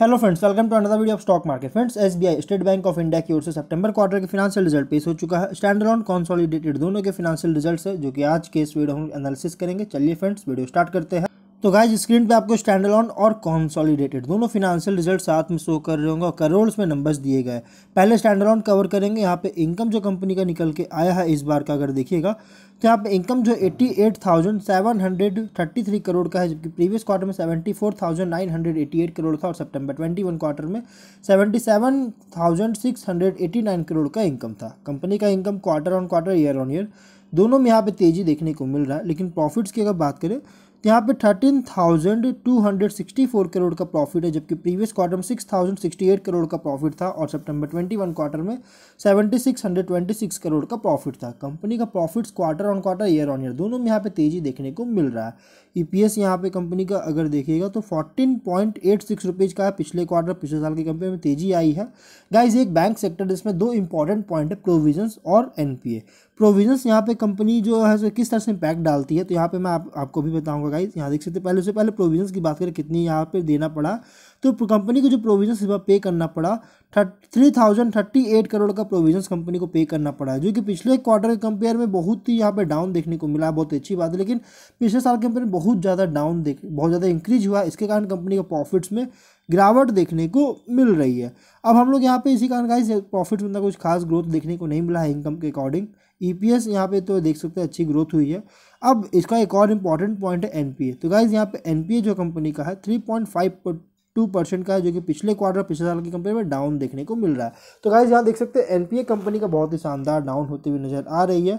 hello friends welcome to another video of stock market friends SBI State Bank of India की ओर से सितंबर quarter के financial result पेश हो चुका है स्टैंडर्ड ऑन कॉन्सोलिडेटेड दोनों के फिनेंशियल रिजल्ट्स है जो कि आज के इस वीडियो हम एनालिसिस करेंगे चलिए फ्रेंड्स वीडियो स्टार्ट करते हैं तो गाइज स्क्रीन पे आपको स्टैंड ऑन और कॉन्सॉलिडेटेड दोनों फिनेंशियल रिजल्ट साथ में शो कर रहे होंगे और करोड़ में नंबर्स दिए गए पहले स्टैंड ऑन कवर करेंगे यहाँ पे इनकम जो कंपनी का निकल के आया है इस बार का अगर देखिएगा तो यहाँ पे इनकम जो 88,733 करोड़ का है जबकि प्रीवियस क्वार्टर में 74,988 करोड़ था और सितंबर 21 क्वार्टर में 77,689 करोड़ का इनकम था कंपनी का income quarter on quarter year on year दोनों में यहाँ पे तेज़ी देखने को मिल रहा है लेकिन प्रॉफिट्स की अगर बात करें यहाँ पे thirteen thousand two hundred sixty four crore का प्रॉफिट है जबकि प्रीवियस क्वार्टर में six thousand sixty eight crore का प्रॉफिट था और सितंबर ट्वेंटी वन क्वार्टर में seventy six hundred twenty six crore का प्रॉफिट था कंपनी का profits quarter on quarter year on year दोनों में यहाँ पे तेजी देखने को मिल रहा है ई पी एस यहाँ पे कंपनी का अगर देखिएगा तो fourteen point eight six rupees का है पिछले क्वार्टर पिछले साल की कंपनी में तेजी आई है गाइज एक बैंक सेक्टर जिसमें दो इंपॉर्टेंट पॉइंट है प्रोविजन और एन पी ए प्रोविजंस यहाँ पे कंपनी जो है सो किस तरह से इम्पैक्ट डालती है तो यहाँ पे मैं आप, आपको भी बताऊंगा गाइस यहाँ देख सकते पहले से पहले प्रोविजंस की बात करें कितनी यहाँ पे देना पड़ा तो कंपनी को जो प्रोविजन इस बार पे करना पड़ा three thousand thirty eight crore का प्रोविजन कंपनी को पे करना पड़ा जो कि पिछले क्वार्टर के कंपेयर में बहुत ही यहाँ पे डाउन देखने को मिला बहुत अच्छी बात है लेकिन पिछले साल के कंपेयर बहुत ज़्यादा डाउन देख बहुत ज़्यादा इंक्रीज हुआ इसके कारण कंपनी के प्रॉफिट्स में गिरावट देखने को मिल रही है अब हम लोग यहाँ पे इसी कारण गाइस प्रॉफिट में कुछ खास ग्रोथ देखने को नहीं मिला है इनकम के अकॉर्डिंग ई पी एस यहाँ पे तो देख सकते हैं अच्छी ग्रोथ हुई है अब इसका एक और इम्पॉर्टेंट पॉइंट है एन पी ए तो गाइज यहाँ पे एन पी ए जो कंपनी का है three point five two percent का है जो कि पिछले क्वार्टर पिछले साल की कंपनी में डाउन देखने को मिल रहा है तो गाइज यहाँ देख सकते हैं एन कंपनी का बहुत ही शानदार डाउन होती हुई नजर आ रही है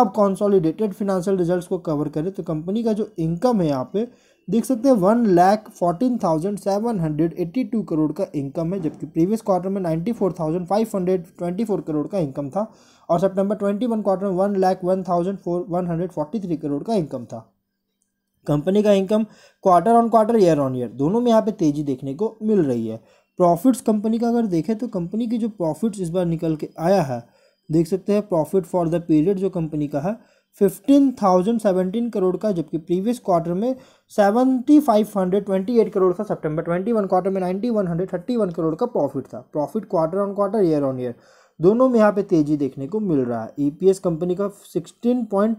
अब कॉन्सॉलिडेटेड फिनेंशियल रिजल्ट को कवर करें तो कंपनी का जो इनकम है यहाँ पे देख सकते हैं one lakh fourteen thousand seven hundred eighty two crore का इनकम है जबकि प्रीवियस क्वार्टर में ninety four thousand five hundred twenty four crore का इनकम था और सितंबर ट्वेंटी वन क्वार्टर में one lakh one thousand four one hundred forty three crore का इनकम था कंपनी का income quarter on quarter year on year दोनों में यहाँ पे तेज़ी देखने को मिल रही है प्रॉफिट्स कंपनी का अगर देखें तो कंपनी की जो प्रॉफिट्स इस बार निकल के आया है देख सकते हैं प्रॉफिट फॉर द पीरियड जो कंपनी का है फिफ्टीन थाउजेंड सेवेंटीन करोड़ का जबकि प्रीवियस क्वार्टर में seventy five hundred twenty eight crore था सितंबर ट्वेंटी वन क्वार्टर में ninety one hundred thirty one crore का प्रॉफिट था profit quarter on quarter year on year दोनों में यहाँ पे तेजी देखने को मिल रहा है ईपीएस e कंपनी का sixteen point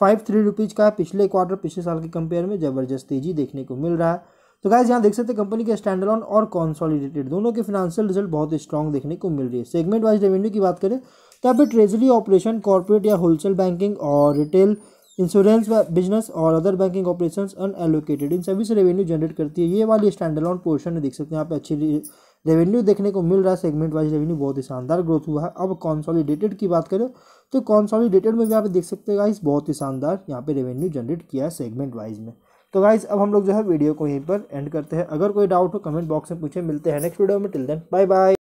five three rupees का है पिछले क्वार्टर पिछले साल के कंपेयर में ज़बरदस्त तेजी देखने को मिल रहा है तो गाइज यहाँ देख सकते हैं कंपनी के स्टैंडलॉन और कॉन्सॉलिडेटेड दोनों के फिनेंशियल रिजल्ट बहुत स्ट्रॉन्ग देखने को मिल रही है सेगमेंट वाइज रेवेन्यू की बात करें तो यहाँ पर ट्रेजरी ऑपरेशन कॉर्पोरेट या होलसेल बैंकिंग और रिटेल इंश्योरेंस बिजनेस और अदर बैंकिंग ऑपरेशन अनएलोकेटेड इन सभी से रेवेन्यू जनरेट करती है ये वाली स्टैंडलॉन पोर्शन देख सकते हैं यहाँ पे अच्छी रेवेन्यू देखने को मिल रहा है सेगमेंट वाइज रेवेन्यू बहुत ही शानदार ग्रोथ हुआ है अब कॉन्सॉलीडेटेड की बात करें तो कॉन्सॉलीडेटेड में भी आप देख सकते हैं गाइस बहुत ही शानदार यहाँ पे रेवेन्यू जनरेट किया है सेगमेंट वाइज में तो गाइज अब हम लोग जो है वीडियो को यहीं पर एंड करते हैं अगर कोई डाउट हो कमेंट बॉक्स में पूछे मिलते हैं नेक्स्ट वीडियो में टिल देन बाय बाय